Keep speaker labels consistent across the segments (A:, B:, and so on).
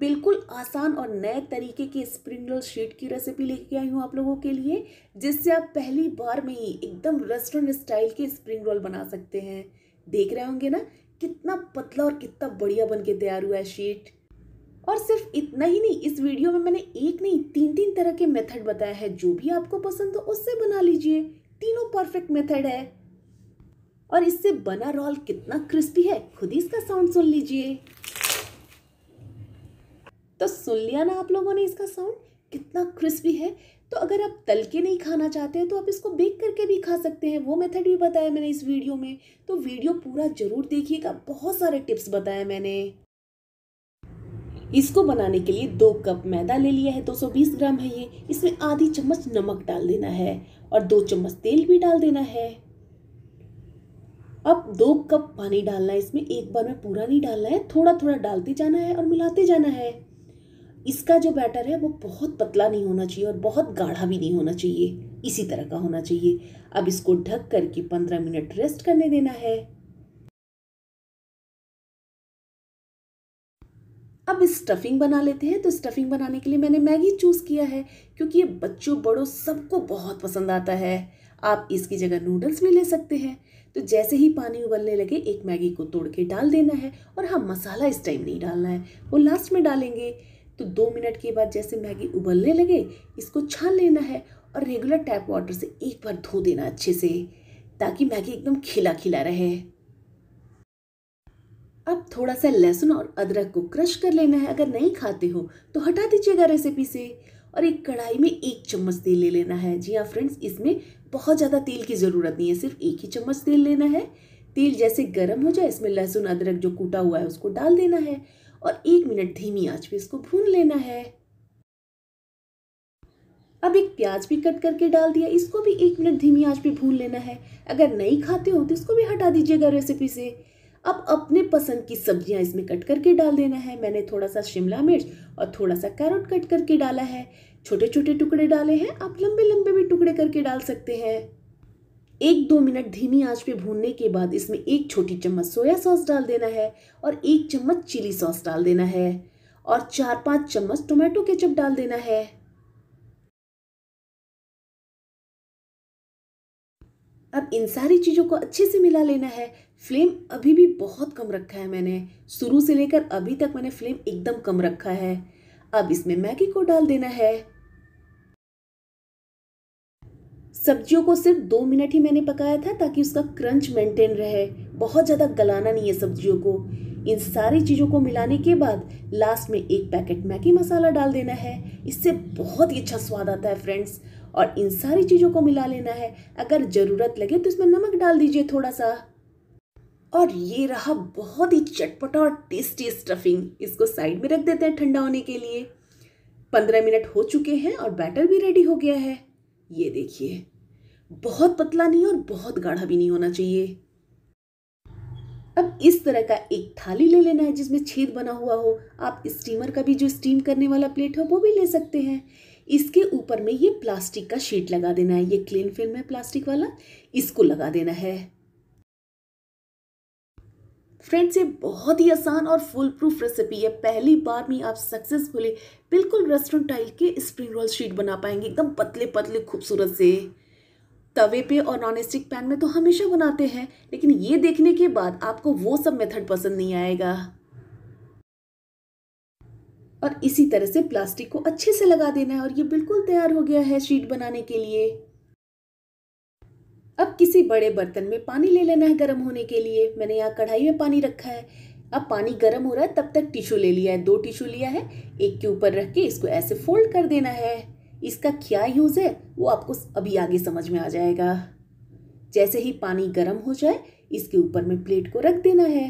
A: बिल्कुल आसान और नए तरीके की स्प्रिंग रोल शीट की रेसिपी लेके आई हूँ आप लोगों के लिए जिससे आप पहली बार में ही एकदम रेस्टोरेंट स्टाइल के स्प्रिंग रोल बना सकते हैं देख रहे होंगे ना कितना पतला और कितना बढ़िया बन के तैयार हुआ है शीट और सिर्फ इतना ही नहीं इस वीडियो में मैंने एक नहीं तीन तीन तरह के मेथड बताया है जो भी आपको पसंद हो उससे बना लीजिए तीनों परफेक्ट मेथड है और इससे बना रोल कितना क्रिस्पी है खुद ही इसका साउंड सुन लीजिए तो सुन लिया ना आप लोगों ने इसका साउंड कितना क्रिस्पी है तो अगर आप तल के नहीं खाना चाहते हैं तो आप इसको बेक करके भी खा सकते हैं वो मेथड भी बताया मैंने इस वीडियो में तो वीडियो पूरा ज़रूर देखिएगा बहुत सारे टिप्स बताए मैंने इसको बनाने के लिए दो कप मैदा ले लिया है 220 ग्राम है ये इसमें आधी चम्मच नमक डाल देना है और दो चम्मच तेल भी डाल देना है अब दो कप पानी डालना है इसमें एक बार में पूरा नहीं डालना है थोड़ा थोड़ा डालते जाना है और मिलाते जाना है इसका जो बैटर है वो बहुत पतला नहीं होना चाहिए और बहुत गाढ़ा
B: भी नहीं होना चाहिए इसी तरह का होना चाहिए अब इसको ढक करके पंद्रह मिनट रेस्ट करने देना है अब स्टफिंग बना लेते हैं तो स्टफिंग बनाने के लिए मैंने मैगी चूज़ किया है क्योंकि ये बच्चों
A: बड़ों सबको बहुत पसंद आता है आप इसकी जगह नूडल्स भी ले सकते हैं तो जैसे ही पानी उबलने लगे एक मैगी को तोड़ के डाल देना है और हाँ मसाला इस टाइम नहीं डालना है वो लास्ट में डालेंगे तो दो मिनट के बाद जैसे मैगी उबलने लगे इसको छान लेना है और रेगुलर टैप वाटर से एक बार धो देना अच्छे से ताकि मैगी एकदम खिला खिला रहे अब थोड़ा सा लहसुन और अदरक को क्रश कर लेना है अगर नहीं खाते हो तो हटा दीजिएगा रेसिपी से और एक कढ़ाई में एक चम्मच तेल ले लेना है जी हाँ फ्रेंड्स इसमें बहुत ज़्यादा तेल की ज़रूरत नहीं है सिर्फ एक ही चम्मच तेल लेना है तेल जैसे गर्म हो जाए इसमें लहसुन अदरक जो कूटा हुआ है उसको डाल देना है और एक मिनट धीमी आंच पे इसको भून लेना है अब एक प्याज भी कट करके डाल दिया इसको भी एक मिनट धीमी आंच पे भून लेना है अगर नहीं खाते हो तो इसको भी हटा दीजिएगा रेसिपी से अब अपने पसंद की सब्जियां इसमें कट करके डाल देना है मैंने थोड़ा सा शिमला मिर्च और थोड़ा सा कैरेट कट करके डाला है छोटे छोटे टुकड़े डाले हैं आप लंबे लंबे भी टुकड़े करके डाल सकते हैं एक दो मिनट धीमी आंच पे भूनने के बाद इसमें एक छोटी चम्मच सोया सॉस डाल देना है और एक चम्मच चिली सॉस डाल देना है
B: और चार पाँच चम्मच टोमेटो केचप डाल देना है अब इन सारी चीज़ों को अच्छे से मिला
A: लेना है फ्लेम अभी भी बहुत कम रखा है मैंने शुरू से लेकर अभी तक मैंने फ्लेम एकदम कम रखा है अब इसमें मैगी को डाल देना है सब्जियों को सिर्फ दो मिनट ही मैंने पकाया था ताकि उसका क्रंच मेंटेन रहे बहुत ज़्यादा गलाना नहीं है सब्जियों को इन सारी चीज़ों को मिलाने के बाद लास्ट में एक पैकेट मैगी मसाला डाल देना है इससे बहुत ही अच्छा स्वाद आता है फ्रेंड्स और इन सारी चीज़ों को मिला लेना है अगर ज़रूरत लगे तो इसमें नमक डाल दीजिए थोड़ा सा और ये रहा बहुत ही चटपटा और टेस्टी स्टफिंग इसको साइड में रख देते हैं ठंडा होने के लिए पंद्रह मिनट हो चुके हैं और बैटर भी रेडी हो गया है ये देखिए बहुत पतला नहीं और बहुत गाढ़ा भी नहीं होना चाहिए अब इस तरह का एक थाली ले लेना है जिसमें छेद बना हुआ हो आप स्टीमर का भी जो स्टीम करने वाला प्लेट है वो भी ले सकते हैं इसके ऊपर में ये प्लास्टिक का शीट लगा देना है ये क्लीन फिल्म है प्लास्टिक वाला इसको लगा देना है फ्रेंड्स ये बहुत ही आसान और फुल प्रूफ रेसिपी है पहली बार में आप सक्सेसफुली बिल्कुल रेस्टोरेंट टाइल के स्प्रिंग रोल शीट बना पाएंगे एकदम पतले पतले खूबसूरत से तवे पे और नॉन स्टिक पैन में तो हमेशा बनाते हैं लेकिन ये देखने के बाद आपको वो सब मेथड पसंद नहीं आएगा और इसी तरह से प्लास्टिक को अच्छे से लगा देना है और ये बिल्कुल तैयार हो गया है शीट बनाने के लिए अब किसी बड़े बर्तन में पानी ले लेना है गर्म होने के लिए मैंने यहाँ कढ़ाई में पानी रखा है अब पानी गर्म हो रहा है तब तक टिश्यू ले लिया है दो टिश्यू लिया है एक के ऊपर रख के इसको ऐसे फोल्ड कर देना है इसका क्या यूज़ है वो आपको अभी आगे समझ में आ जाएगा जैसे ही पानी गर्म हो जाए इसके ऊपर में प्लेट को रख देना है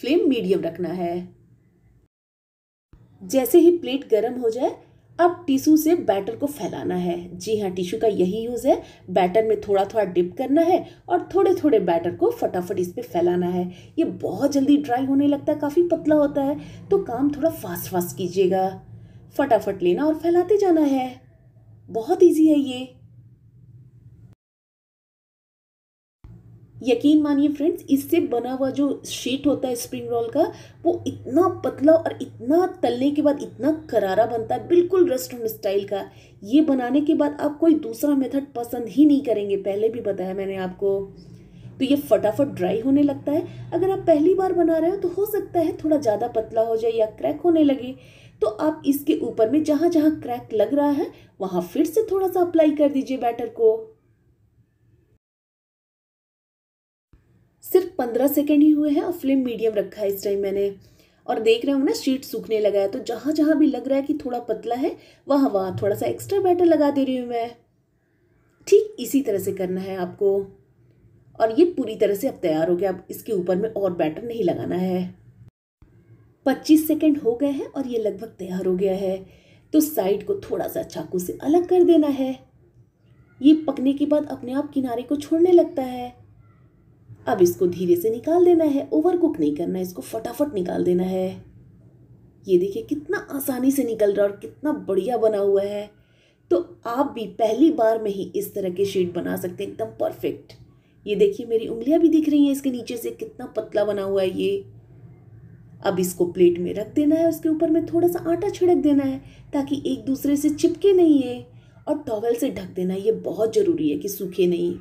A: फ्लेम मीडियम रखना है जैसे ही प्लेट गर्म हो जाए अब टिशू से बैटर को फैलाना है जी हाँ टिशू का यही यूज़ है बैटर में थोड़ा थोड़ा डिप करना है और थोड़े थोड़े बैटर को फटाफट इस पर फैलाना है ये बहुत जल्दी ड्राई होने लगता है काफ़ी पतला होता है तो काम
B: थोड़ा फास्ट फास्ट कीजिएगा फटाफट लेना और फैलाते जाना है बहुत इजी है ये यकीन
A: मानिए फ्रेंड्स इससे बना हुआ जो शीट होता है स्प्रिंग रोल का वो इतना पतला और इतना तलने के बाद इतना करारा बनता है बिल्कुल रेस्टोरेंट स्टाइल का ये बनाने के बाद आप कोई दूसरा मेथड पसंद ही नहीं करेंगे पहले भी बताया मैंने आपको तो ये फटाफट ड्राई होने लगता है अगर आप पहली बार बना रहे हो तो हो सकता है थोड़ा ज़्यादा पतला हो जाए या क्रैक होने लगे तो आप इसके ऊपर में जहां जहां क्रैक लग रहा है वहां फिर से थोड़ा सा अप्लाई कर दीजिए बैटर को सिर्फ पंद्रह सेकेंड ही हुए हैं और फ्लेम मीडियम रखा है इस टाइम मैंने और देख रहे हो ना शीट सूखने लगा है तो जहां जहां भी लग रहा है कि थोड़ा पतला है वहां वहां थोड़ा सा एक्स्ट्रा बैटर लगा दे रही हूं मैं ठीक इसी तरह से करना है आपको और ये पूरी तरह से अब तैयार हो गया अब इसके ऊपर में और बैटर नहीं लगाना है पच्चीस सेकेंड हो गए हैं और ये लगभग तैयार हो गया है तो साइड को थोड़ा सा चाकू से अलग कर देना है ये पकने के बाद अपने आप किनारे को छोड़ने लगता है अब इसको धीरे से निकाल देना है ओवर कुक नहीं करना इसको फटाफट निकाल देना है ये देखिए कितना आसानी से निकल रहा है और कितना बढ़िया बना हुआ है तो आप भी पहली बार में ही इस तरह के शेड बना सकते हैं एकदम परफेक्ट ये देखिए मेरी उंगलियां भी दिख रही हैं इसके नीचे से कितना पतला बना हुआ है ये अब इसको प्लेट में रख देना है उसके ऊपर में थोड़ा सा आटा छिड़क देना है ताकि एक दूसरे से चिपके नहीं है और टॉवल से ढक देना ये बहुत ज़रूरी है कि सूखे नहीं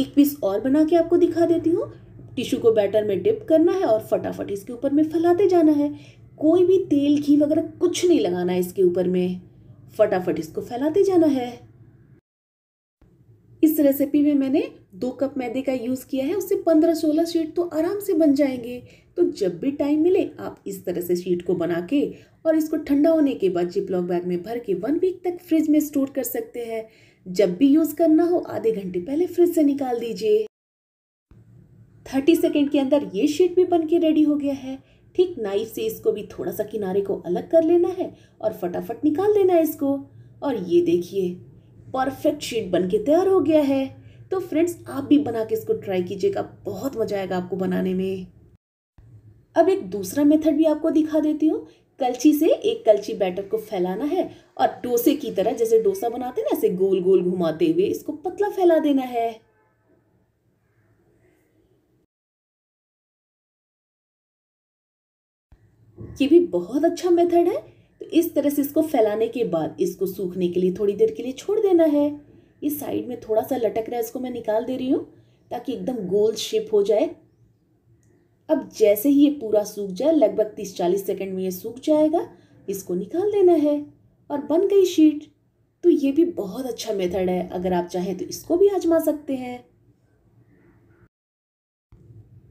A: एक पीस और बना के आपको दिखा देती हूँ टिश्यू को बैटर में डिप करना है और फटाफट इसके ऊपर में फैलाते जाना है कोई भी तेल घी वगैरह कुछ नहीं लगाना है इसके ऊपर में फटाफट इसको फैलाते जाना है इस रेसिपी में मैंने दो कप मैदे का यूज़ किया है उससे पंद्रह सोलह शीट तो आराम से बन जाएंगे तो जब भी टाइम मिले आप इस तरह से शीट को बना के और इसको ठंडा होने के बाद जिपलॉक बैग में भर के वन वीक तक फ्रिज में स्टोर कर सकते हैं जब भी यूज़ करना हो आधे घंटे पहले फ्रिज से निकाल दीजिए थर्टी सेकेंड के अंदर ये शीट भी बन के रेडी हो गया है ठीक नाइफ से इसको भी थोड़ा सा किनारे को अलग कर लेना है और फटाफट निकाल देना है इसको और ये देखिए परफेक्ट शीट बन के तैयार हो गया है तो फ्रेंड्स आप भी बना के इसको ट्राई कीजिएगा बहुत मज़ा आएगा आपको बनाने में अब एक दूसरा मेथड भी आपको दिखा देती हूँ कलछी से एक कलछी बैटर को फैलाना है और डोसे की तरह
B: जैसे डोसा बनाते हैं ना ऐसे गोल गोल घुमाते हुए इसको पतला फैला देना है ये भी बहुत अच्छा मेथड है इस तरह से इसको फैलाने के बाद इसको सूखने
A: के लिए थोड़ी देर के लिए छोड़ देना है इस साइड में थोड़ा सा लटक रहा है इसको मैं निकाल दे रही हूँ ताकि एकदम गोल शेप हो जाए अब जैसे ही ये पूरा सूख जाए लगभग तीस चालीस सेकेंड में ये सूख जाएगा इसको निकाल देना है और बन गई शीट तो ये भी बहुत अच्छा मेथड है अगर आप चाहें तो इसको भी आजमा सकते हैं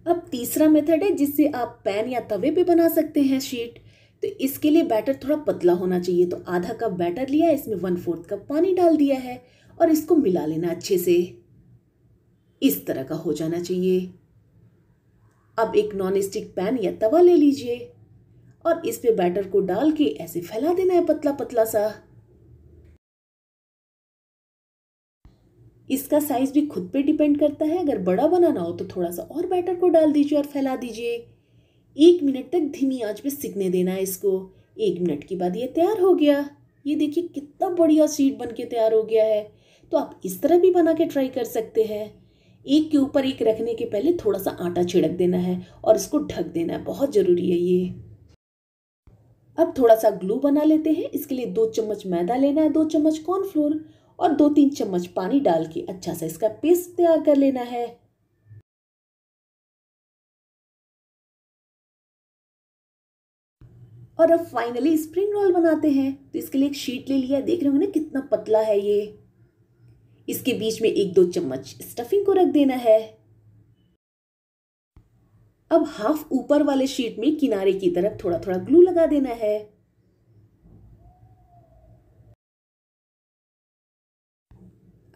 A: अब तीसरा मेथड है जिससे आप पैन या तवे पे बना सकते हैं शीट तो इसके लिए बैटर थोड़ा पतला होना चाहिए तो आधा कप बैटर लिया इसमें वन फोर्थ कप पानी डाल दिया है और इसको मिला लेना अच्छे से इस तरह का हो जाना चाहिए अब एक नॉन स्टिक पैन या तवा ले लीजिए
B: और इस पे बैटर को डाल के ऐसे फैला देना है पतला पतला सा इसका साइज भी खुद पे डिपेंड करता है अगर
A: बड़ा बनाना हो तो थोड़ा सा और बैटर को डाल दीजिए और फैला दीजिए एक मिनट तक धीमी आंच पे सिकने देना है इसको एक मिनट के बाद ये तैयार हो गया ये देखिए कितना बढ़िया सीट बन के तैयार हो गया है तो आप इस तरह भी बना के ट्राई कर सकते हैं एक के ऊपर एक रखने के पहले थोड़ा सा आटा छिड़क देना है और इसको ढक देना है बहुत ज़रूरी है ये अब थोड़ा सा ग्लू बना लेते हैं इसके लिए दो चम्मच मैदा लेना है दो
B: चम्मच कॉर्नफ्लोर और दो तीन चम्मच पानी डाल के अच्छा सा इसका पेस्ट तैयार कर लेना है और अब फाइनली स्प्रिंग रोल बनाते हैं तो इसके लिए एक शीट ले लिया देख रहे होंगे ना
A: कितना पतला है ये इसके बीच में एक दो चम्मच स्टफिंग को रख देना है अब हाफ ऊपर वाले शीट में किनारे की
B: तरफ थोड़ा थोड़ा ग्लू लगा देना है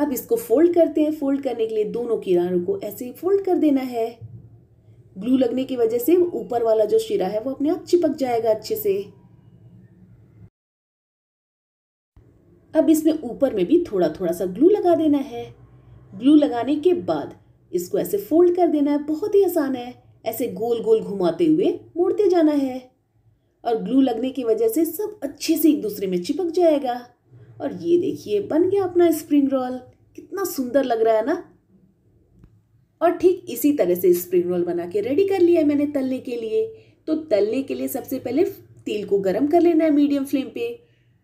B: अब इसको फोल्ड करते हैं फोल्ड करने के लिए दोनों किनारों को
A: ऐसे ही फोल्ड कर देना है ग्लू लगने की वजह से ऊपर वाला जो शीरा है वो अपने आप चिपक जाएगा अच्छे से अब इसमें ऊपर में भी थोड़ा थोड़ा सा ग्लू लगा देना है ग्लू लगाने के बाद इसको ऐसे फोल्ड कर देना है बहुत ही आसान है ऐसे गोल गोल घुमाते हुए मोड़ते जाना है और ग्लू लगने की वजह से सब अच्छे से एक दूसरे में चिपक जाएगा और ये देखिए बन गया अपना स्प्रिंग रोल कितना सुंदर लग रहा है ना और ठीक इसी तरह से स्प्रिंग रोल बना के रेडी कर लिया मैंने तलने के लिए तो तलने के लिए सबसे पहले तेल को गर्म कर लेना है मीडियम फ्लेम पे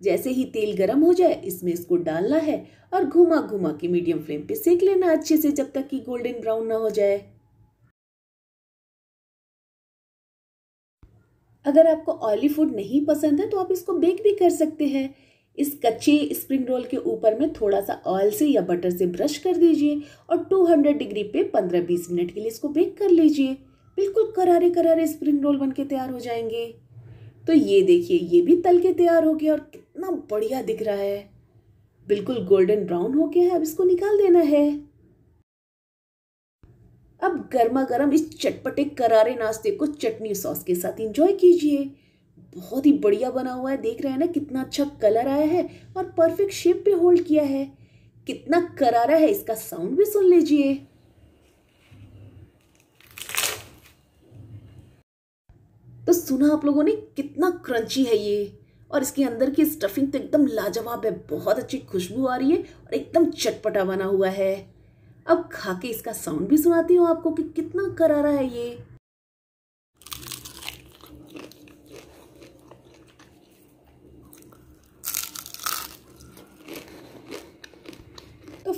A: जैसे ही तेल गर्म हो जाए इसमें
B: इसको डालना है और घुमा घुमा के मीडियम फ्लेम पे सेक लेना अच्छे से जब तक कि गोल्डन ब्राउन ना हो जाए अगर आपको ऑयली फूड नहीं पसंद है तो आप इसको बेक भी कर सकते हैं इस कच्चे स्प्रिंग
A: रोल के ऊपर में थोड़ा सा ऑयल से या बटर से ब्रश कर दीजिए और 200 डिग्री पे 15-20 मिनट के लिए इसको बेक कर लीजिए बिल्कुल करारे करारे स्प्रिंग रोल बन के तैयार हो जाएंगे तो ये देखिए ये भी तल के तैयार हो गया और कितना बढ़िया दिख रहा है बिल्कुल गोल्डन ब्राउन हो गया है अब इसको निकाल देना है अब गर्मा गर्म इस चटपटे करारे नाश्ते को चटनी सॉस के साथ इंजॉय कीजिए बहुत ही बढ़िया बना हुआ है देख रहे हैं ना कितना अच्छा कलर आया है और परफेक्ट शेप पे होल्ड किया है कितना करारा है इसका साउंड भी सुन लीजिए तो सुना आप लोगों ने कितना क्रंची है ये और इसके अंदर की स्टफिंग तो एकदम लाजवाब है बहुत अच्छी खुशबू आ रही है और एकदम चटपटा बना हुआ है अब खाके इसका साउंड भी सुनाती हूँ आपको कि कितना करारा है ये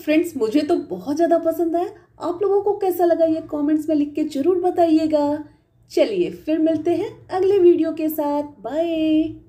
A: फ्रेंड्स मुझे तो बहुत ज़्यादा पसंद आया आप लोगों को
B: कैसा लगा ये कमेंट्स में लिख के ज़रूर बताइएगा चलिए फिर मिलते हैं अगले वीडियो के साथ बाय